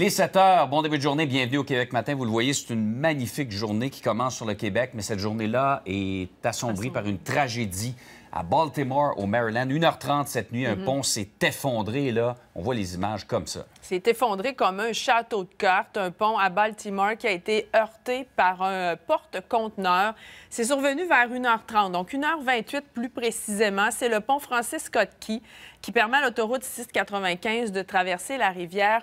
Il 7 heures. Bon début de journée. Bienvenue au Québec matin. Vous le voyez, c'est une magnifique journée qui commence sur le Québec, mais cette journée-là est assombrie par une tragédie à Baltimore, au Maryland. 1h30 cette nuit, un mhm. pont s'est effondré. Là, on voit les images comme ça. C'est effondré comme un château de cartes, un pont à Baltimore qui a été heurté par un porte-conteneur. C'est survenu vers 1h30, donc 1h28 plus précisément. C'est le pont Francis Scott Key qui permet à l'autoroute 695 de traverser la rivière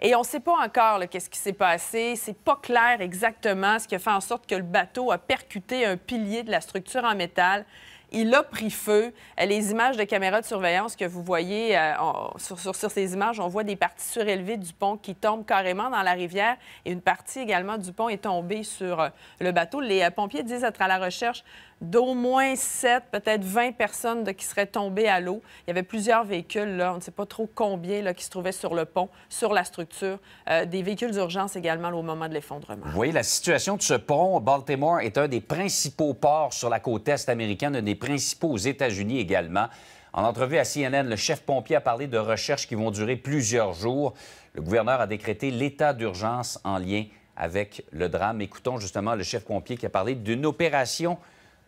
et on ne sait pas encore qu'est-ce qui s'est passé. C'est pas clair exactement ce qui a fait en sorte que le bateau a percuté un pilier de la structure en métal. Il a pris feu. Euh, les images de caméras de surveillance que vous voyez euh, sur, sur, ces images, on voit des parties surélevées du pont qui tombent carrément dans la rivière et une partie également du pont est tombée sur euh, le bateau. Les pompiers disent être à la recherche d'au moins 7, peut-être 20 personnes qui seraient tombées à l'eau. Il y avait plusieurs véhicules, là, on ne sait pas trop combien, là, qui se trouvaient sur le pont, sur la structure. Euh, des véhicules d'urgence également au moment de l'effondrement. Vous voyez, la situation de ce pont, Baltimore est un des principaux ports sur la côte est américaine, un des principaux aux États-Unis également. En entrevue à CNN, le chef pompier a parlé de recherches qui vont durer plusieurs jours. Le gouverneur a décrété l'état d'urgence en lien avec le drame. Écoutons justement le chef pompier qui a parlé d'une opération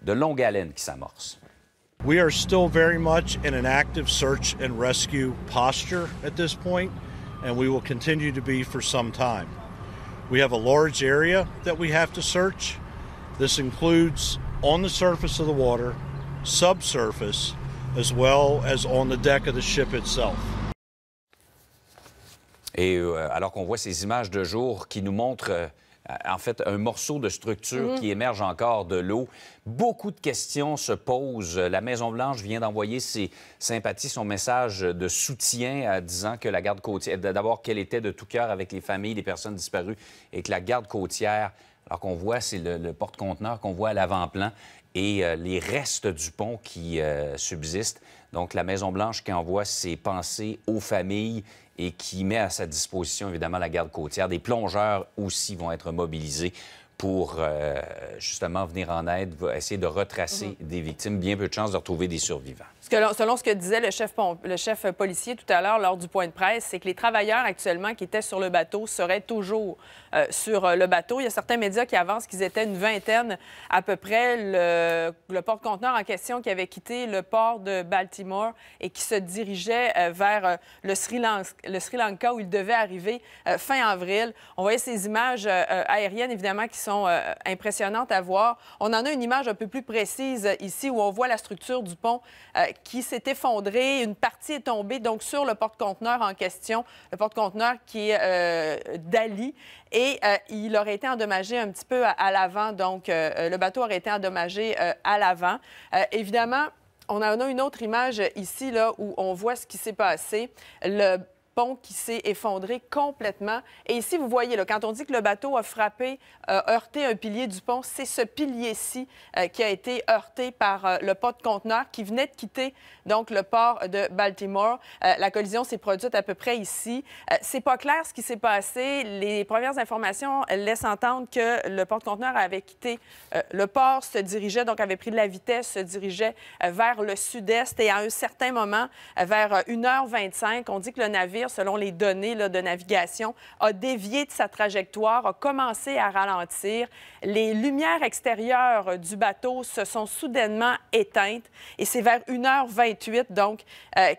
de longue haleine qui s'amorce. We are still very much in an active search and rescue posture at this point, and we will continue to be for some time. We have a large area that we have to search. This includes on the surface of the water, subsurface, as well as on the deck of the ship itself. Et euh, alors qu'on voit ces images de jour qui nous montrent euh, en fait, un morceau de structure mhm. qui émerge encore de l'eau. Beaucoup de questions se posent. La Maison-Blanche vient d'envoyer ses sympathies, son message de soutien en disant que la garde côtière, d'abord qu'elle était de tout cœur avec les familles les personnes disparues et que la garde côtière alors qu'on voit, c'est le, le porte-conteneur qu'on voit à l'avant-plan, et euh, les restes du pont qui euh, subsistent. Donc, la Maison-Blanche qui envoie ses pensées aux familles et qui met à sa disposition, évidemment, la garde côtière. Des plongeurs aussi vont être mobilisés pour euh, justement venir en aide, essayer de retracer mhm. des victimes. Bien peu de chances de retrouver des survivants. Que, selon ce que disait le chef, le chef policier tout à l'heure lors du point de presse, c'est que les travailleurs actuellement qui étaient sur le bateau seraient toujours euh, sur euh, le bateau. Il y a certains médias qui avancent qu'ils étaient une vingtaine à peu près. Le, le porte-conteneur en question qui avait quitté le port de Baltimore et qui se dirigeait vers le le Sri Lanka où il devait arriver fin avril. On voyait ces images aériennes évidemment qui sont euh, impressionnantes à voir. On en a une image un peu plus précise euh, ici où on voit la structure du pont euh, qui s'est effondrée. Une partie est tombée donc sur le porte-conteneur en question, le porte-conteneur qui est d'Ali. Et il aurait été endommagé un petit peu à, l'avant. Donc, le bateau aurait été endommagé à l'avant. évidemment, on en a une autre image ici là, où on voit ce qui s'est passé. Le qui s'est effondré complètement. Et ici, vous voyez, quand on dit que le bateau a frappé, euh, heurté un pilier du pont, c'est ce pilier-ci euh, qui a été heurté par euh, le port de conteneur qui venait de quitter donc le port de Baltimore. la collision s'est produite à peu près ici. c'est pas clair ce qui s'est passé. Les premières informations laissent entendre que le de conteneur avait quitté le port, se dirigeait, donc avait pris de la vitesse, se dirigeait vers le sud-est et à un certain moment, vers 1h25, on dit que le navire selon les données de navigation, a dévié de sa trajectoire, a commencé à ralentir. Les lumières extérieures du bateau se sont soudainement éteintes et c'est vers 1h28 donc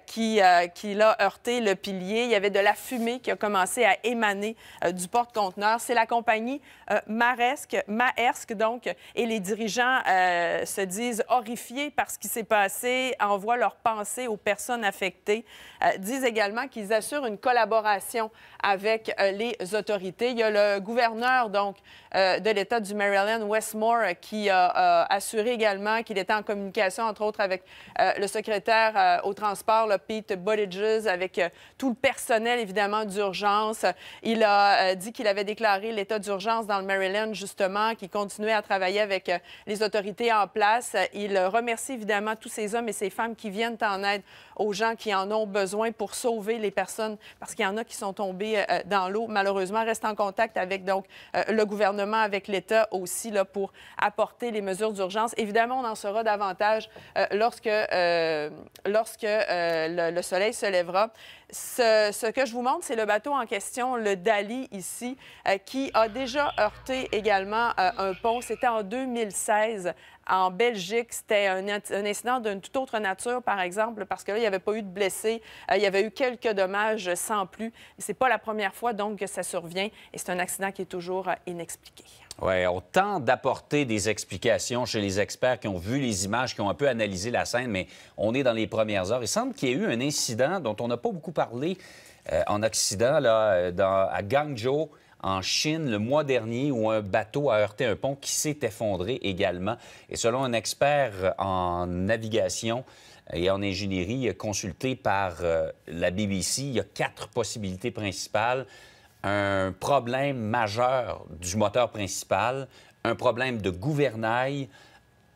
qu'il euh, qui euh, a heurté le pilier. Il y avait de la fumée qui a commencé à émaner euh, du porte-conteneur. C'est la compagnie Maersk donc, et les dirigeants se disent horrifiés par ce qui s'est passé, envoient leurs pensées aux personnes affectées, disent également qu'ils assurent une collaboration avec euh, les autorités. Il y a le gouverneur donc euh, de l'État du Maryland, Westmore, qui a euh, assuré également qu'il était en communication, entre autres, avec le secrétaire au transport, Pete Buttigieg, avec tout le personnel, évidemment, d'urgence. Il a dit qu'il avait déclaré l'état d'urgence dans le Maryland, justement, qui continuait à travailler avec les autorités en place. Il remercie évidemment tous ces hommes et ces femmes qui viennent en aide aux gens qui en ont besoin pour sauver les personnes parce qu'il y en a qui sont tombés euh, dans l'eau, malheureusement, reste en contact avec donc euh, le gouvernement, avec l'État aussi, là, pour apporter les mesures d'urgence. Évidemment, on en saura davantage euh, lorsque, lorsque le, soleil se lèvera. Ce, que je vous montre, c'est le bateau en question, le Dali, ici, qui a déjà heurté également un pont. C'était en 2016 en Belgique, c'était un, incident d'une toute autre nature, par exemple, parce que là, il n'y avait pas eu de blessés. il y avait eu quelques dommages ne sens plus. C'est pas la première fois donc que ça survient et c'est un accident qui est toujours euh, inexpliqué. Oui, on tente d'apporter des explications chez les experts qui ont vu les images, qui ont un peu analysé la scène, mais on est dans les premières heures. Il semble qu'il y ait eu un incident dont on n'a pas beaucoup parlé euh, en Occident, là, euh, à Gangzhou, en Chine le mois dernier où un bateau a heurté un pont qui s'est effondré également. Et selon un expert en navigation, et en ingénierie consulté par euh, la BBC, il y a quatre possibilités principales. Un problème majeur du moteur principal, un problème de gouvernail,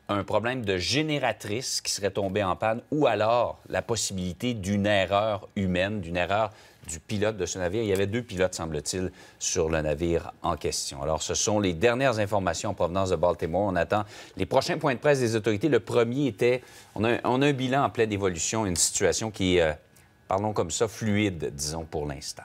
un problème de génératrice qui serait tombé en panne ou alors la possibilité d'une erreur humaine, d'une erreur du pilote de ce navire. Il y avait deux pilotes, semble-t-il, sur le navire en question. Alors, ce sont les dernières informations en provenance de Baltimore. On attend les prochains points de presse des autorités. Le premier était, on a, un, bilan en pleine évolution, une situation qui est, euh, parlons comme ça, fluide, disons, pour l'instant.